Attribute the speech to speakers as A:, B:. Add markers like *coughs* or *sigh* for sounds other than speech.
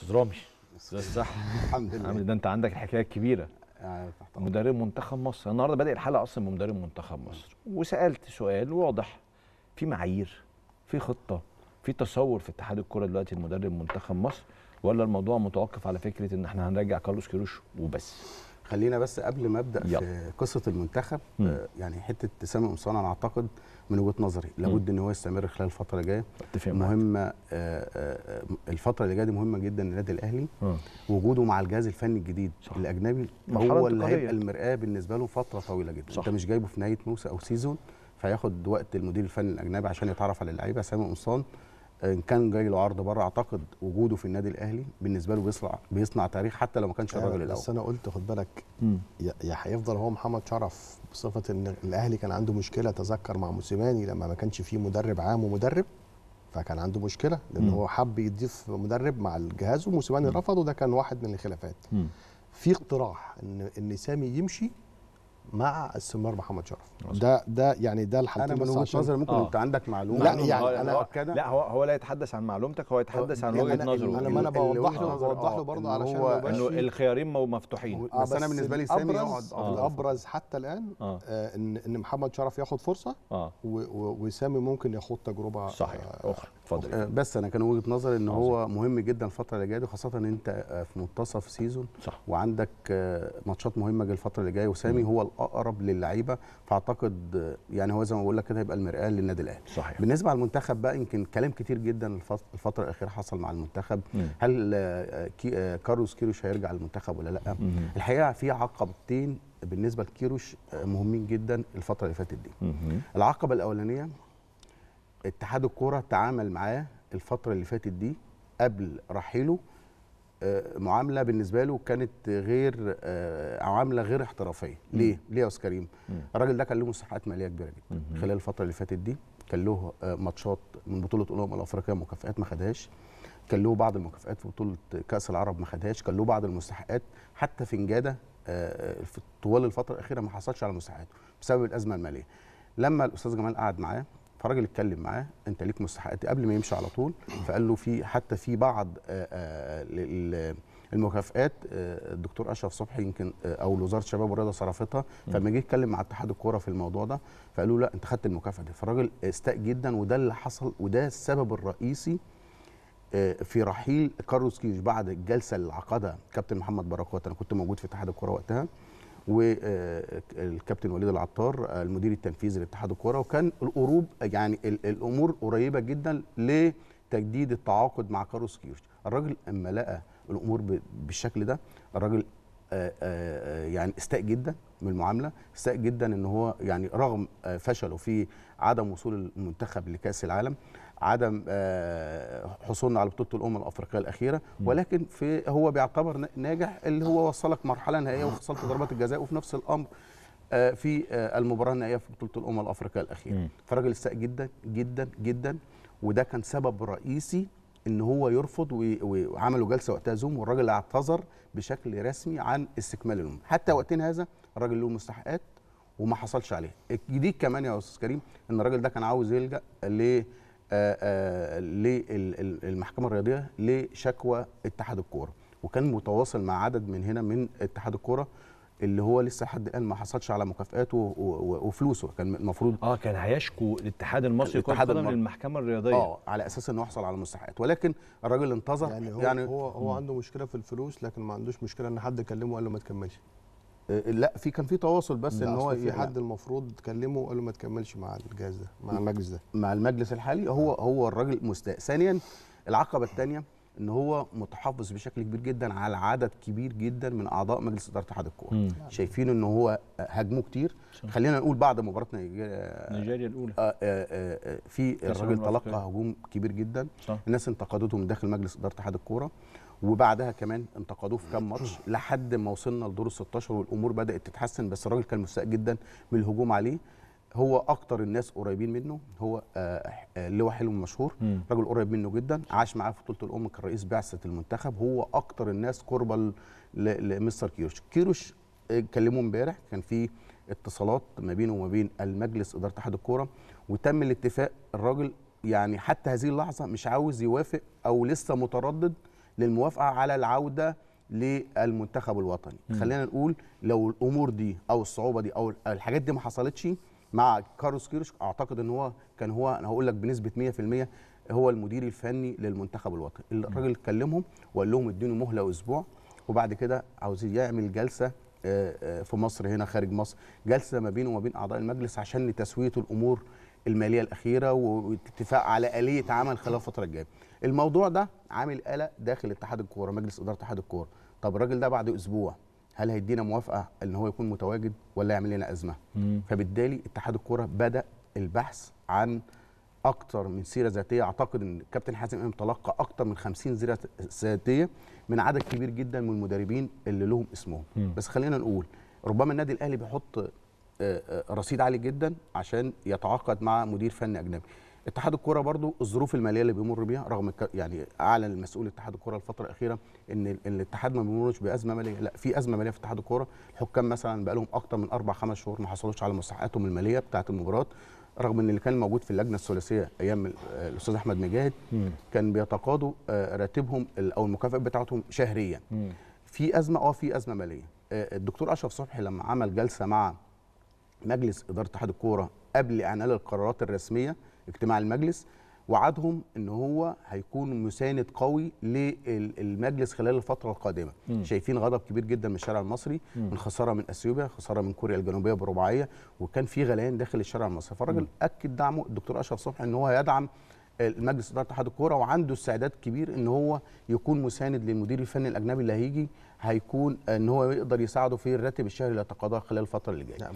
A: استاذ رامي صح الحمد لله الحمد لله انت عندك الحكايه الكبيره يعني آه، مدرب منتخب مصر النهارده بادئ الحلقه اصلا بمدرب منتخب مصر وسالت سؤال واضح في معايير في خطه في تصور في اتحاد الكره دلوقتي المدرب منتخب مصر ولا الموضوع متوقف على فكره ان احنا هنرجع كارلوس كيروش وبس خلينا بس قبل ما ابدا في قصه المنتخب مم. آه، يعني حته سامي قمصان انا اعتقد من وجهه نظري لابد ان هو يستمر خلال الفتره الجايه مهمه آه، آه، الفتره اللي جايه دي مهمه جدا للنادي الاهلي مم. وجوده مع الجهاز الفني الجديد صح. الاجنبي هو اللي هيبقى المراه بالنسبه له فتره طويله جدا صح. انت مش جايبه في نهايه موسم او سيزون فياخد وقت المدير الفني الاجنبي عشان يتعرف على اللعيبه سامي قمصان ان كان جاي له عرض بره اعتقد وجوده في النادي الاهلي بالنسبه له بيصنع بيصنع تاريخ حتى لو ما كانش آه، الراجل الاول بس انا قلت خد بالك هيفضل هو محمد شرف بصفه ان الاهلي كان عنده مشكله تذكر مع موسيماني لما ما كانش فيه مدرب عام ومدرب فكان عنده مشكله لان هو حب يضيف مدرب مع الجهاز وموسيماني رفض وده كان واحد من الخلافات في اقتراح ان ان سامي يمشي مع السمار محمد شرف ده ده يعني ده الحالتين انا من وجهه نظري ممكن آه. انت عندك معلومه لا يعني انا لا هو هو لا يتحدث عن معلومتك هو يتحدث عن وجهه نظره انا ما انا بوضح له بوضح له برضه علشان هو انه الخيارين مفتوحين آه بس, بس انا بالنسبه لي سامي يقعد آه. الابرز حتى الان آه. آه ان ان محمد شرف ياخد فرصه آه. وسامي ممكن ياخد تجربه صحيح آه، اخرى اتفضل آه، بس انا كان وجهه نظري ان هو مهم جدا الفتره اللي جايه دي خاصه ان انت في منتصف سيزون وعندك ماتشات مهمه الفتره اللي جايه وسامي هو الاقرب اقرب للعيبه فاعتقد يعني هو زي ما بقول لك كده هيبقى المرآه للنادي الاهلي صحيح بالنسبه على المنتخب بقى يمكن كلام كتير جدا الفتره الاخيره حصل مع المنتخب مم. هل كي كاروس كيروش هيرجع للمنتخب ولا لا مم. الحقيقه في عقبتين بالنسبه لكيروش مهمين جدا الفتره اللي فاتت دي مم. العقبه الاولانيه اتحاد الكوره تعامل معاه الفتره اللي فاتت دي قبل رحيله آه، معامله بالنسبه له كانت غير آه، عاملة غير احترافيه ليه ليه يا استاذ كريم الراجل ده كان له مساحات ماليه كبيره جدا خلال الفتره اللي فاتت دي كان له آه، ماتشات من بطوله الامم الافريقيه مكافئات ما خدهاش كان له بعض المكافئات في بطوله كاس العرب ما خدهاش كان له بعض المستحقات حتى في نجاده طوال الفتره الاخيره ما حصلش على مستحقاته بسبب الازمه الماليه لما الاستاذ جمال قعد معاه فالراجل اتكلم معاه انت ليك مستحقات قبل ما يمشي على طول فقال له في حتى في بعض آه، آه، المكافئات آه، الدكتور اشرف صبحي يمكن او وزاره الشباب والرياضه صرفتها فلما جه يتكلم مع اتحاد الكوره في الموضوع ده فقالوا لا انت خدت المكافاه دي فالراجل استاء جدا وده اللي حصل وده السبب الرئيسي في رحيل كارلوس كيش بعد الجلسه اللي عقدها كابتن محمد بركات انا كنت موجود في اتحاد الكوره وقتها والكابتن وليد العطار المدير التنفيذي لاتحاد الكوره وكان القروب يعني الامور قريبه جدا لتجديد التعاقد مع كاروس كيرش الراجل اما لقى الامور بالشكل ده الراجل آه، آه، يعني استاء جدا من المعامله استاء جدا ان هو يعني رغم آه، فشله في عدم وصول المنتخب لكاس العالم عدم آه، حصولنا على بطوله الامم الافريقيه الاخيره ولكن في هو بيعتبر ناجح اللي هو وصلك مرحله نهائيه وخسرت ضربات الجزاء وفي نفس الامر آه، في آه، المباراه النهائيه في بطوله الامم الافريقيه الاخيره فالراجل استاء جدا جدا جدا وده كان سبب رئيسي ان هو يرفض وعملوا جلسه وقتها زوم والراجل اعتذر بشكل رسمي عن استكمال الامم حتى وقتنا هذا الراجل له مستحقات وما حصلش عليها الجديد كمان يا استاذ كريم ان الراجل ده كان عاوز يلجا ل آه، آه، للمحكمه الرياضيه لشكوى اتحاد الكوره وكان متواصل مع عدد من هنا من اتحاد الكوره اللي هو لسه لحد الان ما حصلش على مكافئاته وفلوسه كان المفروض اه كان هيشكو الاتحاد المصري كره القدم للمحكمه الرياضيه اه على اساس انه يحصل على مستحقات ولكن الراجل انتظر يعني هو يعني هو, هو عنده مشكله في الفلوس لكن ما عندوش مشكله ان حد يكلمه وقال له ما تكملش آه، لا في كان في تواصل بس ان هو في حد المفروض كلمه وقال له ما تكملش مع الجهاز ده مع المجلس ده مع المجلس الحالي هو آه. هو الراجل مستاء ثانيا العقبه الثانيه ان هو متحفظ بشكل كبير جدا على عدد كبير جدا من اعضاء مجلس اداره اتحاد الكوره يعني شايفين ان هو هاجموه كتير خلينا نقول بعد مباراه آه، نيجيريا الاولى آآ آآ في الراجل تلقى هجوم كبير جدا صح. الناس انتقدته من داخل مجلس اداره اتحاد الكوره وبعدها كمان انتقدوه في كام ماتش *coughs* لحد ما وصلنا لدور ال 16 والامور بدات تتحسن بس الراجل كان مستاء جدا من الهجوم عليه هو اكتر الناس قريبين منه هو آه، آه، لواء حلو مشهور راجل قريب منه جدا عاش معاه في بطوله الامم كان رئيس بعثه المنتخب هو اكتر الناس قربا لمستر كيروش كيروش آه، كلمه امبارح كان في اتصالات ما بينه وما بين المجلس اداره اتحاد الكوره وتم الاتفاق الراجل يعني حتى هذه اللحظه مش عاوز يوافق او لسه متردد للموافقه على العوده للمنتخب الوطني م. خلينا نقول لو الامور دي او الصعوبه دي او الحاجات دي ما حصلتش مع كارلوس كيرش اعتقد ان هو كان هو انا هقول لك بنسبه 100% هو المدير الفني للمنتخب الوطني الراجل كلمهم وقال لهم اديني مهله واسبوع وبعد كده عاوز يعمل جلسه آه، آه، في مصر هنا خارج مصر جلسه ما بينه وما بين اعضاء المجلس عشان لتسويه الامور الماليه الاخيره واتفاق على اليه عمل خلال الفتره الجايه الموضوع ده عامل قلق داخل اتحاد الكوره مجلس اداره اتحاد الكوره طب الراجل ده بعد اسبوع هل هيدينا موافقه ان هو يكون متواجد ولا يعمل لنا ازمه فبالتالي اتحاد الكوره بدا البحث عن اكتر من سيره ذاتيه اعتقد ان الكابتن حازم امام تلقى اكتر من 50 سيره ذاتيه من عدد كبير جدا من المدربين اللي لهم اسمهم بس خلينا نقول ربما النادي الاهلي بيحط رصيد عالي جدا عشان يتعاقد مع مدير فني اجنبي اتحاد الكوره برضو الظروف الماليه اللي بيمر بيها رغم يعني اعلن المسؤول اتحاد الكوره الفتره الاخيره ان الاتحاد ما بيمرش بازمه ماليه لا في ازمه ماليه في اتحاد الكوره الحكام مثلا بقى لهم اكتر من اربع خمس شهور ما حصلوش على مستحقاتهم الماليه بتاعه المباريات رغم ان اللي كان موجود في اللجنه الثلاثيه ايام آه، الاستاذ احمد مجاهد كان بيتقاضوا آه، راتبهم او المكافاه بتاعتهم شهريا في ازمه اه في ازمه ماليه آه، الدكتور اشرف صبحي لما عمل جلسه مع مجلس اداره اتحاد الكوره قبل اعلان القرارات الرسميه اجتماع المجلس وعدهم ان هو هيكون مساند قوي للمجلس خلال الفتره القادمه م. شايفين غضب كبير جدا من الشارع المصري م. من خساره من اثيوبيا خساره من كوريا الجنوبيه برباعيه وكان في غليان داخل الشارع المصري فالراجل اكد دعمه الدكتور اشرف صبحي ان هو هيدعم المجلس اداره اتحاد الكوره وعنده استعداد كبير ان هو يكون مساند للمدير الفني الاجنبي اللي هيجي هيكون ان هو يقدر يساعده في الراتب الشهري اللي يتقاضاه خلال الفتره اللي جايه